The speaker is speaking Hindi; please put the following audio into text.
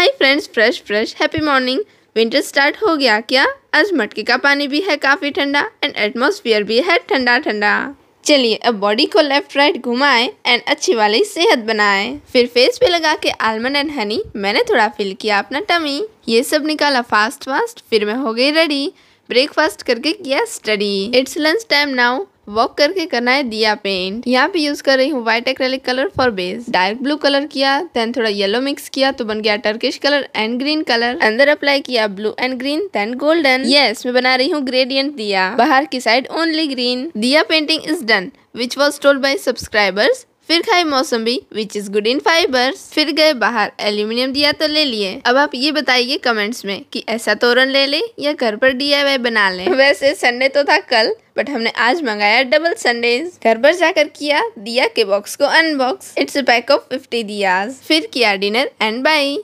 हाय friends fresh fresh happy morning winter start हो गया क्या आज मटके का पानी भी है काफ़ी ठंडा एंड एटमोसफियर भी है ठंडा ठंडा चलिए अब बॉडी को लेफ्ट राइट घुमाएं एंड अच्छी वाली सेहत बनाएं फिर फेस पे लगा के आलमंड एंड हनी मैंने थोड़ा फिल किया अपना टमी ये सब निकाला फास्ट फास्ट फिर मैं हो गई रेडी ब्रेकफास्ट करके किया study it's lunch time now walk करके करना है दिया पेंट यहाँ पे यूज कर रही हूँ white acrylic colour for base dark blue colour किया देन थोड़ा येलो मिक्स किया तो बन गया Turkish colour and green colour अंदर अप्लाई किया blue and green then golden ये मैं बना रही हूँ ग्रेडियंट दिया बाहर की साइड ओनली ग्रीन दिया painting is done which was told by subscribers फिर खाई मौसमी which is good in fibre फिर गए बाहर एल्यूमिनियम दिया तो ले लिए अब आप ये बताइए कमेंट्स में कि ऐसा तोरण ले ले या घर पर डी बना ले वैसे संडे तो था कल बट हमने आज मंगाया डबल संडे घर पर जाकर किया दिया के बॉक्स को unbox it's pack of fifty दिया फिर किया डिनर एंड बाई